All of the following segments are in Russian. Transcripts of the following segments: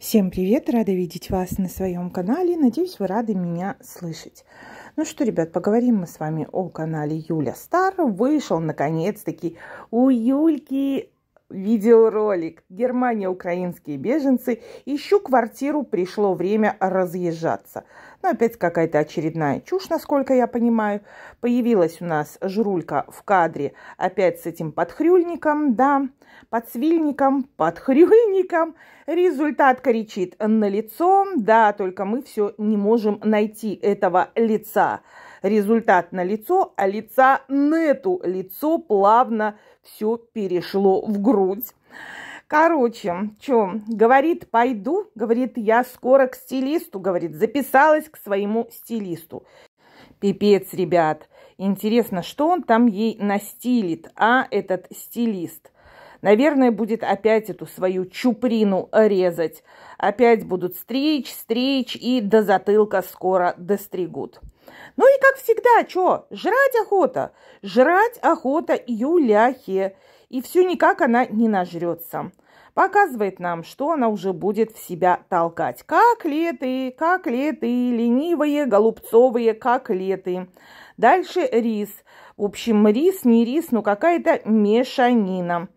Всем привет! Рада видеть вас на своем канале. Надеюсь, вы рады меня слышать. Ну что, ребят, поговорим мы с вами о канале Юля Стар. Вышел, наконец-таки, у Юльки видеоролик «Германия, украинские беженцы. Ищу квартиру, пришло время разъезжаться». Ну, опять какая-то очередная чушь, насколько я понимаю. Появилась у нас жрулька в кадре опять с этим подхрюльником, да, подсвильником, подхрюльником. Результат кричит на лицо, да, только мы все не можем найти этого лица. Результат на лицо, а лица нету. Лицо плавно все перешло в грудь. Короче, что, говорит, пойду, говорит, я скоро к стилисту, говорит, записалась к своему стилисту. Пипец, ребят, интересно, что он там ей настилит, а этот стилист? Наверное, будет опять эту свою чуприну резать. Опять будут стричь, стричь и до затылка скоро достригут. Ну и как всегда, что, жрать охота? Жрать охота юляхи И все никак она не нажрется. Показывает нам, что она уже будет в себя толкать. Как леты, как леты, ленивые, голубцовые, как леты. Дальше рис. В общем, рис, не рис, но какая-то мешанина.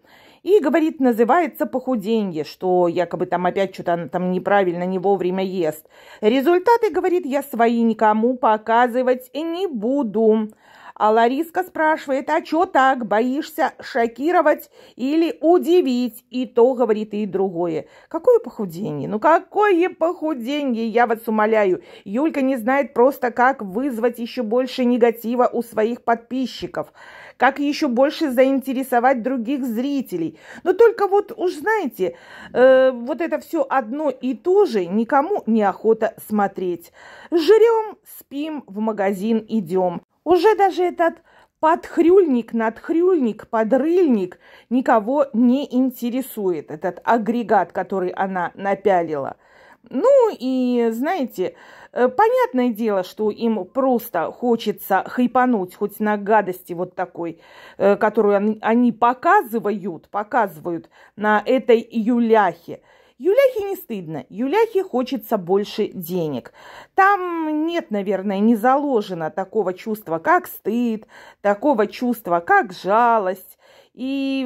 И говорит, называется похуденье, что якобы там опять что-то она там неправильно, не вовремя ест. Результаты, говорит, я свои никому показывать не буду. А Лариска спрашивает, а чё так, боишься шокировать или удивить? И то говорит, и другое. Какое похудение? Ну какое похудение, я вас умоляю. Юлька не знает просто, как вызвать еще больше негатива у своих подписчиков как еще больше заинтересовать других зрителей. Но только вот уж знаете, э, вот это все одно и то же никому не охота смотреть. Жрем, спим, в магазин идем. Уже даже этот подхрюльник, надхрюльник, подрыльник никого не интересует, этот агрегат, который она напялила – ну и, знаете, э, понятное дело, что им просто хочется хайпануть хоть на гадости вот такой, э, которую они показывают, показывают на этой юляхе. Юляхе не стыдно, Юляхе хочется больше денег. Там нет, наверное, не заложено такого чувства, как стыд, такого чувства, как жалость, и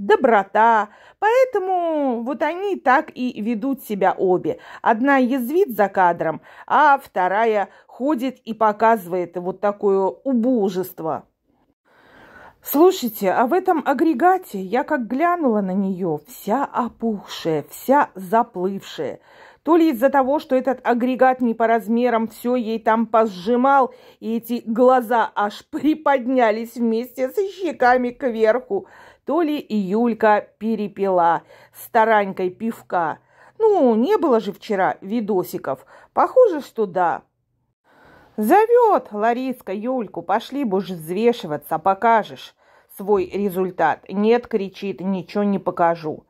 доброта. Поэтому вот они так и ведут себя обе. Одна язвит за кадром, а вторая ходит и показывает вот такое убожество. Слушайте, а в этом агрегате я как глянула на нее, вся опухшая, вся заплывшая. То ли из-за того, что этот агрегат не по размерам все ей там позжимал, и эти глаза аж приподнялись вместе с щеками кверху, то ли и Юлька перепила старанькой пивка. Ну, не было же вчера видосиков. Похоже, что да, «Зовет, Лариска, Юльку, пошли будешь взвешиваться, покажешь» свой результат. Нет, кричит, ничего не покажу.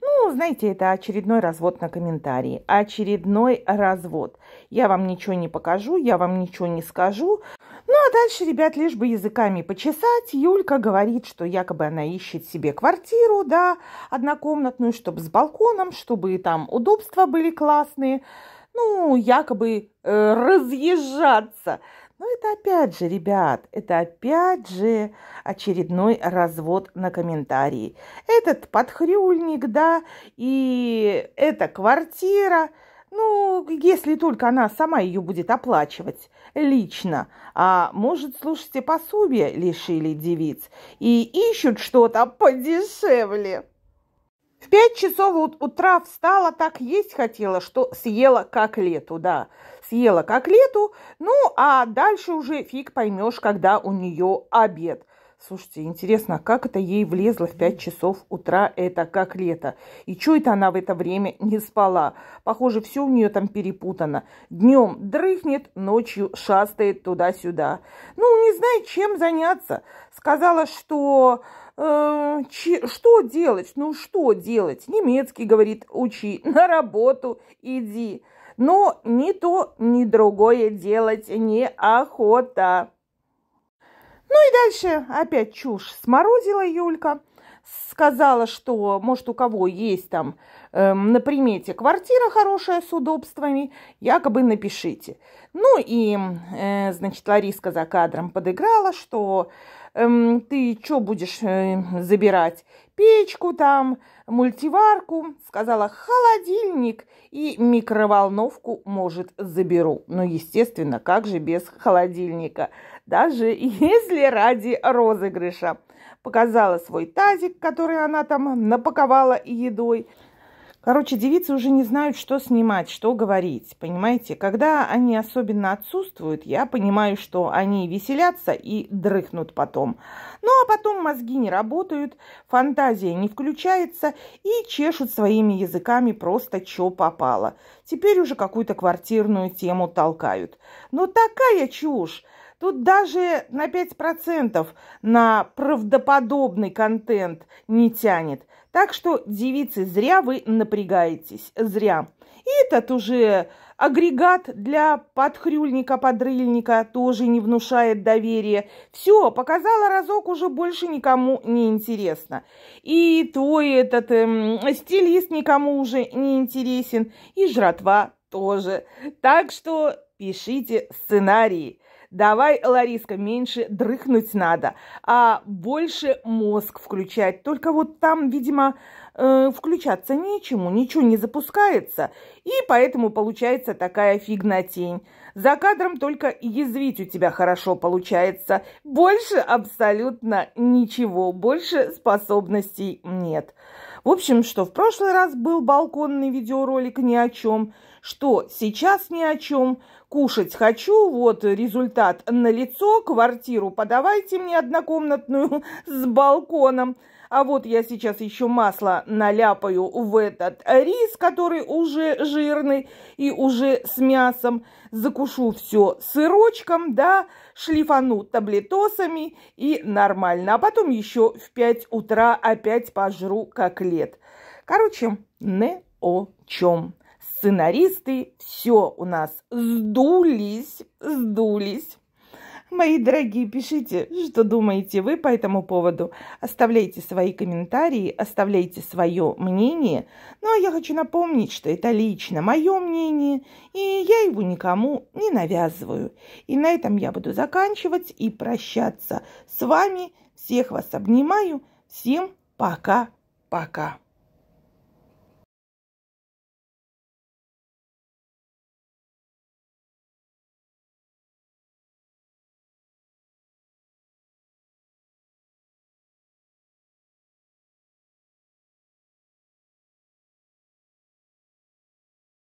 Ну, знаете, это очередной развод на комментарии. Очередной развод. Я вам ничего не покажу, я вам ничего не скажу. Ну, а дальше, ребят, лишь бы языками почесать. Юлька говорит, что якобы она ищет себе квартиру, да, однокомнатную, чтобы с балконом, чтобы там удобства были классные. Ну, якобы э, разъезжаться. Но это опять же, ребят, это опять же очередной развод на комментарии. Этот подхрюльник, да, и эта квартира, ну, если только она сама ее будет оплачивать лично. А может, слушайте, пособие лишили девиц и ищут что-то подешевле. В пять часов утра встала, так есть хотела, что съела как лету, да съела котлету, ну, а дальше уже фиг поймешь, когда у нее обед. Слушайте, интересно, как это ей влезло в 5 часов утра эта котлета? И что это она в это время не спала? Похоже, все у нее там перепутано. Днем дрыхнет, ночью шастает туда-сюда. Ну, не знает, чем заняться. Сказала, что... Э, что делать? Ну, что делать? Немецкий, говорит, учи, на работу иди. Но ни то, ни другое делать неохота. Ну и дальше опять чушь сморозила Юлька. Сказала, что, может, у кого есть там э, на примете квартира хорошая с удобствами, якобы напишите. Ну и, э, значит, Лариска за кадром подыграла, что эм, ты что будешь э, забирать? Печку там, мультиварку, сказала, холодильник и микроволновку, может, заберу. Но, ну, естественно, как же без холодильника, даже если ради розыгрыша. Показала свой тазик, который она там напаковала едой – Короче, девицы уже не знают, что снимать, что говорить, понимаете? Когда они особенно отсутствуют, я понимаю, что они веселятся и дрыхнут потом. Ну, а потом мозги не работают, фантазия не включается и чешут своими языками просто чё попало. Теперь уже какую-то квартирную тему толкают. Но такая чушь! Тут даже на 5% на правдоподобный контент не тянет. Так что, девицы, зря вы напрягаетесь, зря. И этот уже агрегат для подхрюльника-подрыльника тоже не внушает доверия. Все, показала разок, уже больше никому не интересно. И твой этот эм, стилист никому уже не интересен, и жратва тоже. Так что пишите сценарии. Давай, Лариска, меньше дрыхнуть надо, а больше мозг включать. Только вот там, видимо, э, включаться нечему, ничего не запускается, и поэтому получается такая фигня-тень. За кадром только язвить у тебя хорошо получается. Больше абсолютно ничего, больше способностей нет. В общем, что в прошлый раз был балконный видеоролик ни о чем – что сейчас ни о чем, кушать хочу, вот результат на лицо, квартиру подавайте мне однокомнатную с балконом. А вот я сейчас еще масло наляпаю в этот рис, который уже жирный и уже с мясом. Закушу все сырочком, да, шлифану таблетосами и нормально. А потом еще в 5 утра опять пожру котлет. Короче, не о чем сценаристы все у нас сдулись, сдулись. Мои дорогие, пишите, что думаете вы по этому поводу. Оставляйте свои комментарии, оставляйте свое мнение. Ну а я хочу напомнить, что это лично мое мнение, и я его никому не навязываю. И на этом я буду заканчивать и прощаться с вами. Всех вас обнимаю. Всем пока-пока.